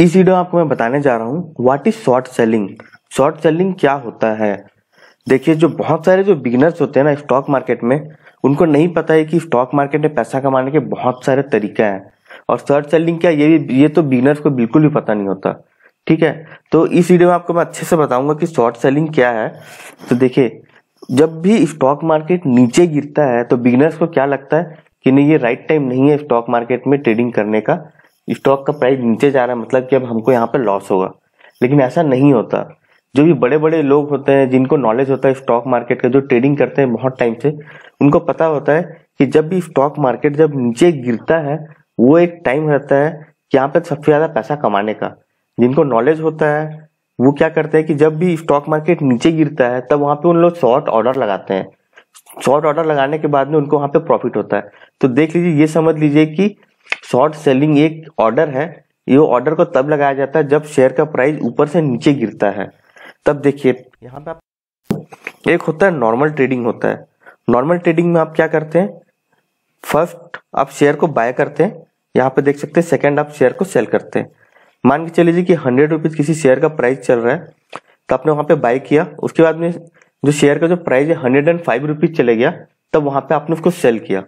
इस वीडियो आपको मैं बताने जा रहा हूँ what is short selling short selling क्या होता है देखिए जो बहुत सारे जो बिगिनर्स होते हैं ना स्टॉक मार्केट में उनको नहीं पता है कि स्टॉक मार्केट में पैसा कमाने के बहुत सारे तरीके हैं और शॉर्ट सेलिंग क्या ये भी ये तो बिगिनर्स को बिल्कुल भी पता नहीं होता ठीक है तो इस वीडियो में आपको मैं अच्छे से बताऊंगा कि शॉर्ट सेलिंग क्या है तो देखिए जब भी स्टॉक मार्केट नीचे गिरता है तो बिगिनर्स को क्या लगता है कि नहीं ये राइट टाइम नहीं है स्टॉक मार्केट में ट्रेडिंग करने का स्टॉक का प्राइस नीचे जा रहा है मतलब कि अब हमको यहाँ पे लॉस होगा लेकिन ऐसा नहीं होता जो भी बड़े बड़े लोग होते हैं जिनको नॉलेज होता है स्टॉक मार्केट का जो ट्रेडिंग करते हैं बहुत टाइम से उनको पता होता है कि जब भी स्टॉक मार्केट जब नीचे गिरता है वो एक टाइम रहता है यहाँ पे सबसे ज्यादा पैसा कमाने का जिनको नॉलेज होता है वो क्या करते हैं कि जब भी स्टॉक मार्केट नीचे गिरता है तब वहां पे उन लोग शॉर्ट ऑर्डर लगाते हैं शॉर्ट ऑर्डर लगाने के बाद में उनको वहां पे प्रॉफिट होता है तो देख लीजिए ये समझ लीजिए कि शॉर्ट सेलिंग एक ऑर्डर है ये ऑर्डर को तब लगाया जाता है जब शेयर का प्राइस ऊपर से नीचे गिरता है तब देखिए यहाँ पे आप एक होता है नॉर्मल ट्रेडिंग होता है नॉर्मल ट्रेडिंग में आप क्या करते हैं फर्स्ट आप शेयर को बाय करते हैं यहाँ पे देख सकते हैं सेकंड आप शेयर को सेल करते हैं मान के चले कि हंड्रेड रुपीज किसी शेयर का प्राइस चल रहा है तो आपने वहां पे बाय किया उसके बाद में जो शेयर का जो प्राइस है हंड्रेड एंड फाइव रुपीज चले गया तब वहां पे आपने उसको सेल किया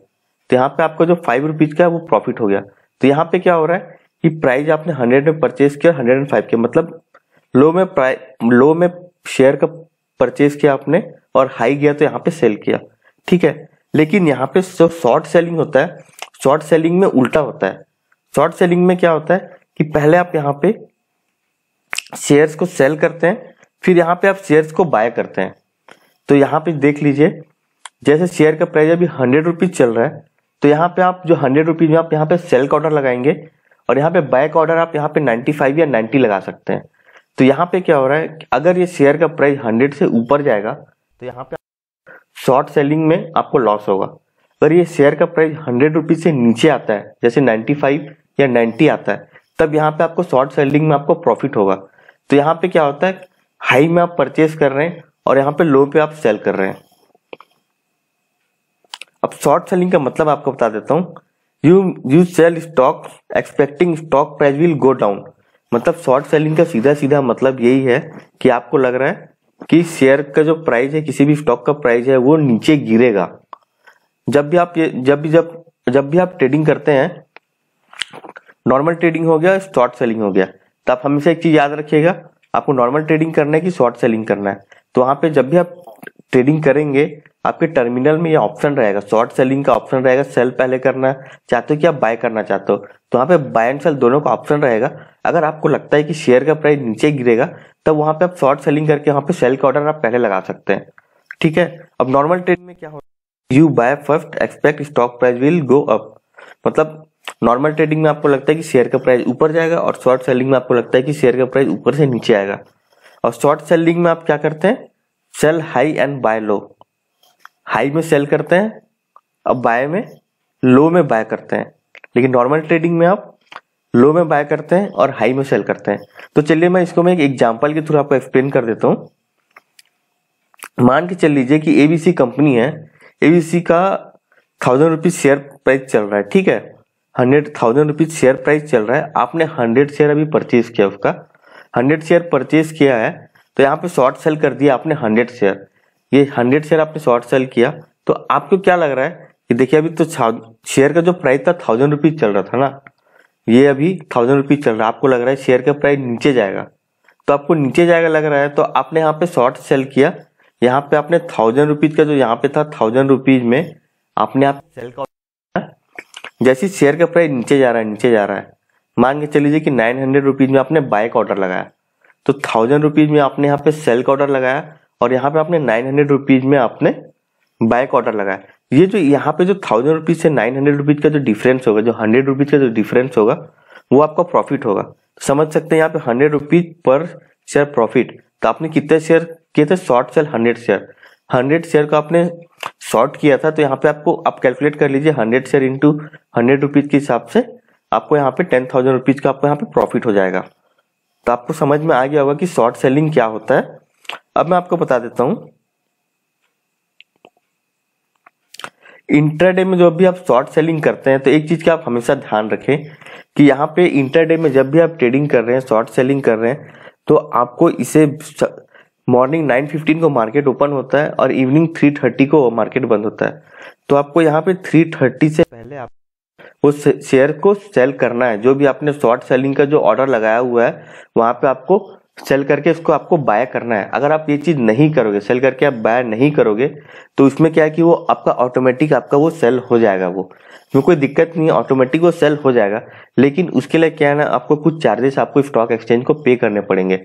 तो यहाँ पे आपका जो फाइव रुपीज का है वो प्रॉफिट हो गया तो यहाँ पे क्या हो रहा है कि प्राइस आपने हंड्रेड में परचेज किया हंड्रेड एंड फाइव के मतलब लो में प्राइ लो में शेयर का परचेज किया आपने और हाई गया तो यहाँ पे सेल किया ठीक है लेकिन यहाँ पे जो शॉर्ट सेलिंग होता है शॉर्ट सेलिंग में उल्टा होता है शॉर्ट सेलिंग में क्या होता है कि पहले आप यहाँ पे शेयर्स को सेल करते हैं फिर यहाँ पे आप शेयर्स को बाय करते हैं तो यहाँ पे देख लीजिए जैसे शेयर का प्राइस अभी हंड्रेड रुपीज चल रहा है तो यहाँ पे आप जो हंड्रेड रुपीज़ में आप यहाँ पे सेल का ऑर्डर लगाएंगे और यहाँ पे बैक ऑर्डर आप यहाँ पे नाइन्टी फाइव या नाइन्टी लगा सकते हैं तो यहाँ पे क्या हो रहा है अगर ये शेयर का प्राइस हंड्रेड से ऊपर जाएगा तो यहाँ पे शॉर्ट सेलिंग में आपको लॉस होगा अगर ये शेयर का प्राइस हंड्रेड रुपीज़ से नीचे आता है जैसे फाइव या नाइन्टी आता है तब यहाँ पे आपको शॉर्ट सेलिंग में आपको प्रॉफिट होगा तो यहाँ पे क्या होता है हाई में आप परचेज कर रहे हैं और यहाँ पे लो पे आप सेल कर रहे हैं अब शॉर्ट सेलिंग का मतलब आपको बता देता हूँ you you sell stock expecting stock price will go down मतलब शॉर्ट सेलिंग का सीधा सीधा मतलब यही है कि आपको लग रहा है कि शेयर का जो प्राइस है किसी भी स्टॉक का प्राइस है वो नीचे गिरेगा जब भी आप जब भी जब जब भी आप ट्रेडिंग करते हैं नॉर्मल ट्रेडिंग हो गया शॉर्ट सेलिंग हो गया तो आप हमेशा एक चीज याद रखिएगा आपको नॉर्मल ट्रेडिंग करना है कि शॉर्ट सेलिंग करना है तो वहां पे जब भी आप ट्रेडिंग करेंगे आपके टर्मिनल में ये ऑप्शन रहेगा शॉर्ट सेलिंग का ऑप्शन रहेगा सेल पहले करना चाहते हो कि आप बाय करना चाहते हो तो यहाँ पे बाय एंड सेल दोनों का ऑप्शन रहेगा अगर आपको लगता है कि शेयर का प्राइस नीचे गिरेगा तब वहाँ पे आप शॉर्ट सेलिंग करके वहाँ पे सेल का ऑर्डर आप पहले लगा सकते हैं ठीक है अब नॉर्मल ट्रेड में क्या है you buy first expect stock price will go up मतलब नॉर्मल ट्रेडिंग में आपको लगता है कि शेयर का प्राइस ऊपर जाएगा और शॉर्ट सेलिंग में आपको लगता है कि शेयर का प्राइस ऊपर से नीचे आएगा और शॉर्ट सेलिंग में आप क्या करते हैं sell high and buy low high में सेल करते हैं अब बाय में लो में बाय करते हैं लेकिन नॉर्मल ट्रेडिंग में आप लो में बाय करते हैं और हाई में सेल करते हैं तो चलिए मैं इसको मैं एक एग्जाम्पल के थ्रू आपको एक्सप्लेन कर देता हूँ मान के चल लीजिए कि एबीसी कंपनी है एबीसी का थाउजेंड रुपीज शेयर प्राइस चल रहा है ठीक है hundred thousand rupees share price चल रहा है आपने हंड्रेड शेयर अभी परचेज किया उसका हंड्रेड शेयर परचेज किया है तो यहाँ पे शॉर्ट सेल कर दिया आपने हंड्रेड शेयर ये हंड्रेड शेयर आपने शॉर्ट सेल किया तो आपको क्या लग रहा है कि देखिए अभी तो शेयर का जो प्राइस था थाउजेंड रुपीज चल रहा था ना ये अभी थाउजेंड रुपीज चल रहा है आपको लग रहा है शेयर का प्राइस नीचे जाएगा तो आपको नीचे जाएगा लग रहा है तो आपने यहाँ पे शॉर्ट सेल किया यहाँ पे आपने थाउजेंड रुपीज का जो यहाँ पे था थाउजेंड रुपीज में आपने आप सेल का जैसे शेयर का प्राइस नीचे जा रहा है नीचे जा रहा है मान के चलिए कि नाइन हंड्रेड रुपीज में आपने बाइक ऑर्डर लगाया तो थाउजेंड रुपीज में आपने यहाँ पे सेल का ऑर्डर लगाया और यहाँ पे आपने नाइन हंड्रेड रुपीज में आपने बाय का ऑर्डर लगाया ये जो यहाँ पे जो थाउजेंड रुपीज से नाइन हंड्रेड रुपीज का जो डिफरेंस होगा जो हंड्रेड रुपीज का जो डिफरेंस होगा वो आपका प्रॉफिट होगा तो समझ सकते हैं यहाँ पे हंड्रेड रुपीज पर शेयर प्रॉफिट तो आपने कितने शेयर किए थे short sell hundred share hundred share का आपने शॉर्ट किया था तो यहाँ पे आपको आप कैलकुलेट कर लीजिए hundred share into hundred rupees के हिसाब से आपको यहाँ पे टेन थाउजेंड रुपीज का आपको यहाँ पे प्रॉफिट हो जाएगा तो आपको समझ में आ गया होगा कि शॉर्ट सेलिंग क्या होता है अब मैं आपको बता देता हूं इंटरडे में जब भी आप शॉर्ट सेलिंग करते हैं तो एक चीज का आप हमेशा ध्यान रखें कि यहाँ पे इंटरडे में जब भी आप ट्रेडिंग कर रहे हैं शॉर्ट सेलिंग कर रहे हैं तो आपको इसे मॉर्निंग 9:15 को मार्केट ओपन होता है और इवनिंग 3:30 को मार्केट बंद होता है तो आपको यहाँ पे 3:30 से पहले आप उस शेयर को सेल करना है जो भी आपने शॉर्ट सेलिंग का जो ऑर्डर लगाया हुआ है वहां पे आपको सेल करके इसको आपको बाय करना है अगर आप ये चीज नहीं करोगे सेल करके आप बाय नहीं करोगे तो इसमें क्या है कि वो आपका ऑटोमेटिक आपका वो सेल हो जाएगा वो तो कोई दिक्कत नहीं है ऑटोमेटिक वो सेल हो जाएगा लेकिन उसके लिए क्या है ना आपको कुछ चार्जेस आपको स्टॉक एक्सचेंज को पे करने पड़ेंगे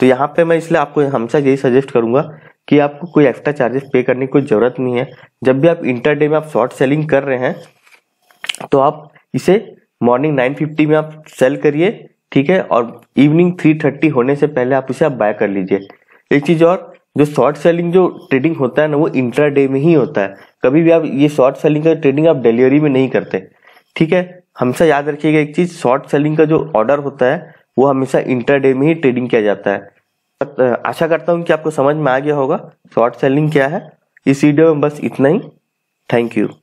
तो यहाँ पे मैं इसलिए आपको हमेशा यही सजेस्ट करूंगा कि आपको कोई एक्स्ट्रा चार्जेस पे करने की कोई जरूरत नहीं है जब भी आप इंटरडे में आप शॉर्ट सेलिंग कर रहे हैं तो आप इसे मॉर्निंग 9:50 में आप सेल करिए ठीक है और इवनिंग 3:30 होने से पहले आप इसे आप बाय कर लीजिए एक चीज़ और जो शॉर्ट सेलिंग जो ट्रेडिंग होता है ना वो इंट्रा डे में ही होता है कभी भी आप ये शॉर्ट सेलिंग का ट्रेडिंग आप डिलीवरी में नहीं करते ठीक है हमेशा याद रखिएगा एक चीज़ शॉर्ट सेलिंग का जो ऑर्डर होता है वो हमेशा इंटर डे में ही ट्रेडिंग किया जाता है आशा करता हूँ कि आपको समझ में आ गया होगा शॉर्ट सेलिंग क्या है इस वीडियो में बस इतना ही थैंक यू